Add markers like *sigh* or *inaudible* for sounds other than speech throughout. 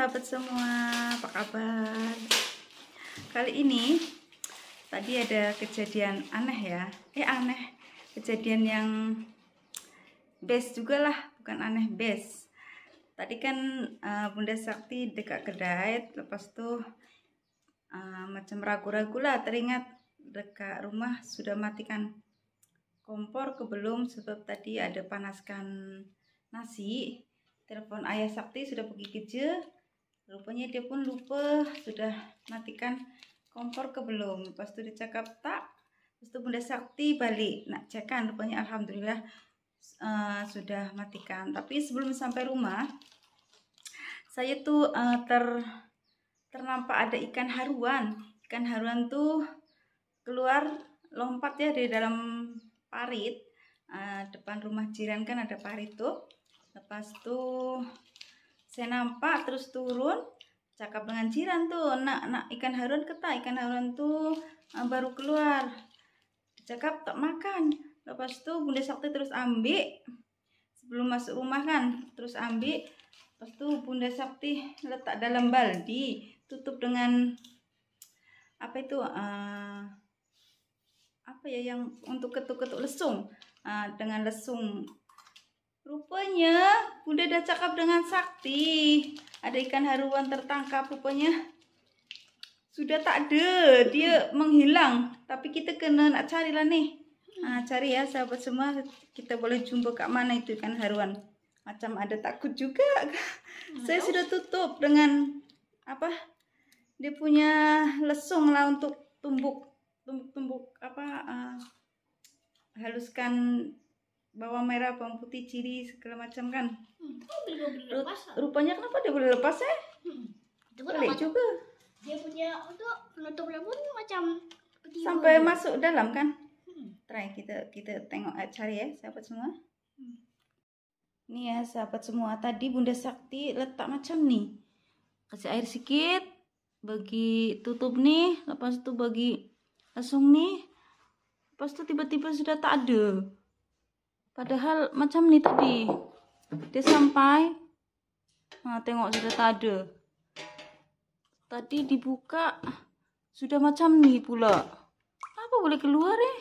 sahabat semua apa kabar kali ini tadi ada kejadian aneh ya eh aneh kejadian yang best juga lah bukan aneh best tadi kan uh, bunda sakti dekat kedai lepas tuh eh, macam ragu-ragu lah teringat dekat rumah sudah matikan kompor ke belum sebab tadi ada panaskan nasi telepon ayah sakti sudah pergi kerja rupanya dia pun lupa sudah matikan kompor ke belum lepas itu dicakap tak terus itu bunda sakti balik nak cekan rupanya alhamdulillah uh, sudah matikan tapi sebelum sampai rumah saya tuh eh, uh, ter ternampak ada ikan haruan ikan haruan tuh keluar lompat ya di dalam parit uh, depan rumah jiran kan ada parit tuh lepas tuh saya nampak terus turun cakap dengan jiran tuh nak nak ikan harun ketak ikan harun tuh uh, baru keluar cakap tak makan lepas itu bunda sakti terus ambil sebelum masuk rumah kan terus ambil lepas itu bunda sakti letak dalam baldi tutup dengan apa itu uh, apa ya yang untuk ketuk-ketuk lesung uh, dengan lesung Rupanya Bunda dah cakap dengan sakti. Ada ikan haruan tertangkap rupanya. Sudah tak ada, dia menghilang. Tapi kita kena nak carilah nih. Nah, cari ya sahabat semua, kita boleh jumpa kat mana itu ikan haruan. Macam ada takut juga. Hmm. Saya sudah tutup dengan apa? Dia punya lesung lah untuk tumbuk tumbuk-tumbuk apa uh, haluskan bawang merah, bawang putih, ciri segala macam kan. Hmm, Rupanya kenapa dia boleh lepas ya? Hmm, itu kan juga. Dia punya untuk penutup rambut macam sampai masuk dalam kan? Hmm. Try kita kita tengok eh, cari ya eh, sahabat semua. Hmm. Nih ya sahabat semua tadi Bunda Sakti letak macam nih kasih air sedikit bagi tutup nih lepas itu bagi langsung nih pas itu tiba-tiba sudah tak ada padahal macam ni tadi dia sampai nah tengok sudah tak ada tadi dibuka sudah macam ni pula apa boleh keluar ya eh?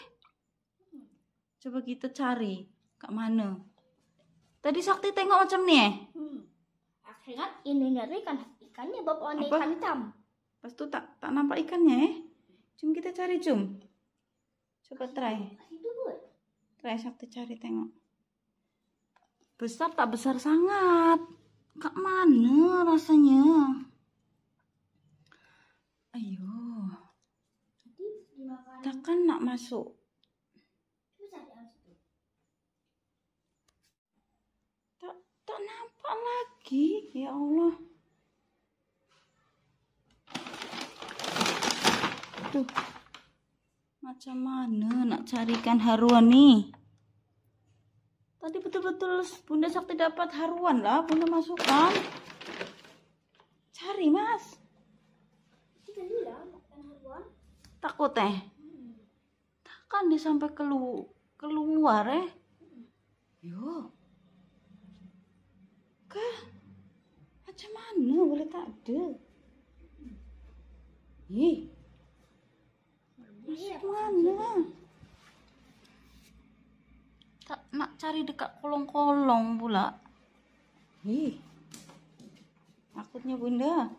coba kita cari kak mana tadi sakti tengok macam ni eh? hmm. akhirnya ini nyari ikan ikannya bapak apa? ikan hitam pas tu tak tak nampak ikannya eh Cuma kita cari cum coba try Tresok cari tengok. Besar tak besar sangat. Kak mana rasanya? Ayo. takkan nak masuk. Tak tak nampak lagi. Ya Allah. Tuh macam mana nak carikan haruan nih tadi betul-betul bunda sakti dapat haruan lah bunda masukkan cari mas takut eh takkan dia sampai kelu keluar eh yuk. yo macam mana boleh tak ada hmm. ih Mana? Gitu tak nak cari dekat kolong-kolong pula. Ih. Takutnya Bunda.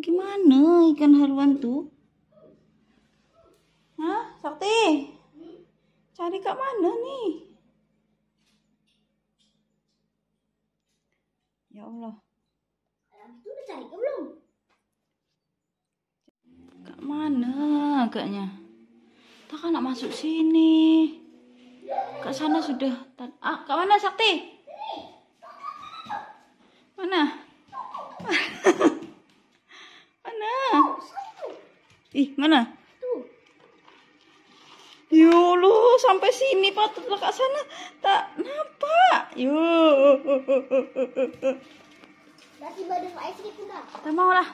Gimana ikan haruan tu? Hah, Sakti? Cari kak mana nih? Ya Allah itu udah cari ke belum Kak mana agaknya tak kan nak masuk sini Kak sana sudah ah Kak mana Sakti mana *laughs* mana ih mana Yulu sampai sini patutlah kak sana tak nampak. Yuk. Tak mau lah.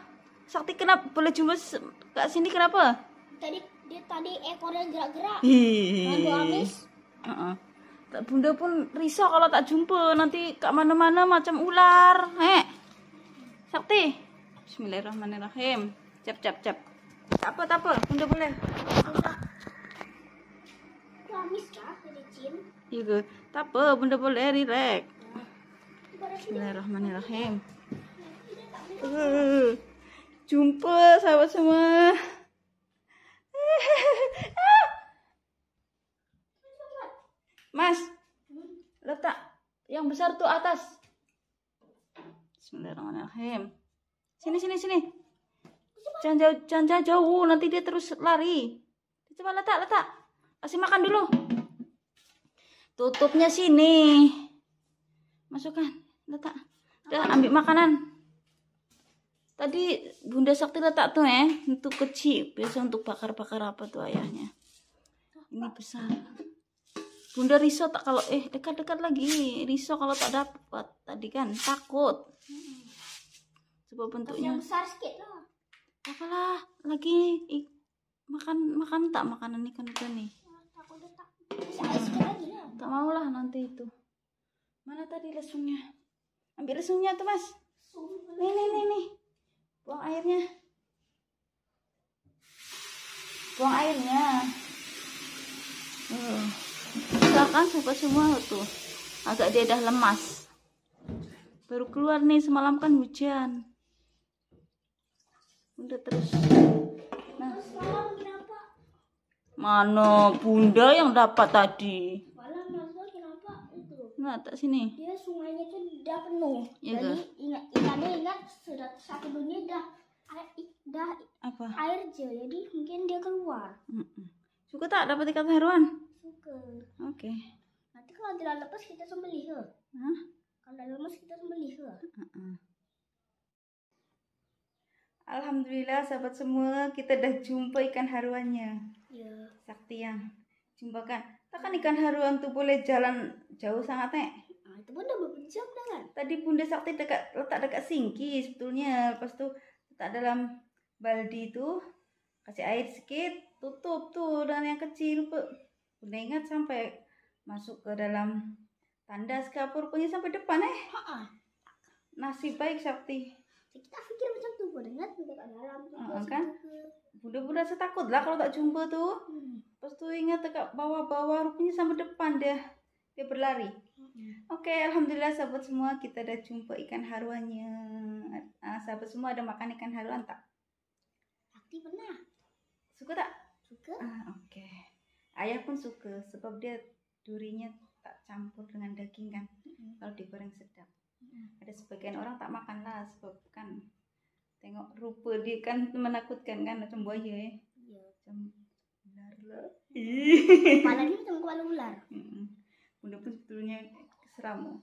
Sakti kenapa boleh jumpa kat sini kenapa? Tadi dia tadi ekornya gerak-gerak. Lalu amis. Uh -uh. Bunda pun risau kalau tak jumpa nanti kat mana-mana macam ular. Eh, Sakti. Bismillahirrahmanirrahim. Cap cap cap. Tak apa, tak apa. Bunda boleh. Amis kah dari Iya, tak apa. Bunda boleh, rilek. Bismillahirrahmanirrahim. Eh, jumpa sahabat semua. Mas, letak yang besar tuh atas. Bismillahirrahmanirrahim. Sini sini sini. Jangan jauh, jangan, jauh jauh, nanti dia terus lari. Coba letak, letak. Kasih makan dulu. Tutupnya sini. Masukkan, letak. Udah ambil makanan tadi Bunda Sakti letak tuh ya untuk kecil biasa untuk bakar-bakar apa tuh ayahnya ini besar Bunda riso tak kalau eh dekat-dekat lagi riso kalau tak dapat tadi kan takut coba bentuknya yang besar sikit lah apalah lagi ik, makan makan tak makanan ikan ikan nih ah, tak mau lah nanti itu mana tadi lesungnya ambil lesungnya tuh mas ini nih nih kan sobat semua tuh agak dia dah lemas baru keluar nih semalam kan hujan udah terus nah mana bunda yang dapat tadi Nah, tak sini. Dia sungainya itu udah penuh. Ya, Jadi ingat ikannya ingat sudah satu dunia dah dah apa air je. jadi mungkin dia keluar. Mm -mm. Suka tak dapat ikan haruan? suka. Oke. Nanti kalau dia lepas kita sembelih ke? Hah? Kalau dia lepas kita sembelih ke? Uh -uh. Alhamdulillah sahabat semua kita dah jumpa ikan haruannya. Ya. Sakti yang jumpakan. Takkan ikan haruan tuh boleh jalan jauh sangat nek. Nah, itu udah berjam dengan. Tadi bunda sakti dekat letak dekat singki sebetulnya. Lepas tuh letak dalam baldi itu kasih air sedikit tutup tuh dan yang kecil Pak udah ingat sampai masuk ke dalam tandas kapur punya sampai depan eh Ha-ha. nasib baik sakti ya, kita pikir macam tu boleh ingat budak alarm uh, kan budak-budak saya takut lah kalau tak jumpa tuh hmm. pas tuh ingat dekat bawah-bawah rupanya sampai depan dia dia berlari hmm. oke alhamdulillah sahabat semua kita udah jumpa ikan haruannya ah, sahabat semua ada makan ikan haruan tak? Sakti pernah suka tak? suka ah, oke ayah pun suka sebab dia durinya tak campur dengan daging kan mm kalau digoreng sedap mm ada sebagian orang tak makan lah sebab kan tengok rupa dia kan menakutkan kan macam buaya eh. ya iya macam ular lah mana *laughs* dia macam kepala ular bunda pun sebetulnya seram oke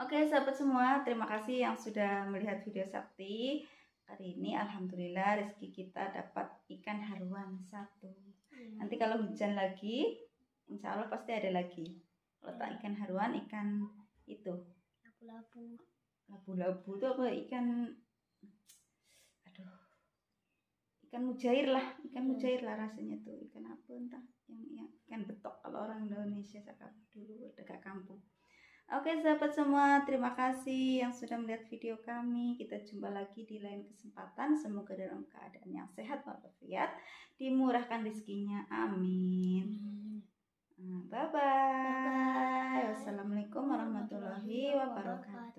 okay, sahabat semua terima kasih yang sudah melihat video sakti Hari ini alhamdulillah rezeki kita dapat ikan haruan satu nanti kalau hujan lagi insya Allah pasti ada lagi kalau tak ikan haruan ikan itu labu-labu labu-labu itu apa ikan aduh ikan mujair lah ikan hmm. mujair lah rasanya tuh ikan apa entah yang, yang ikan betok kalau orang Indonesia dulu dekat kampung Oke sahabat semua, terima kasih yang sudah melihat video kami. Kita jumpa lagi di lain kesempatan. Semoga dalam keadaan yang sehat walafiat, dimurahkan rezekinya. Amin. Ah, bye bye. Bye, -bye. Wassalamualaikum warahmatullahi wabarakatuh.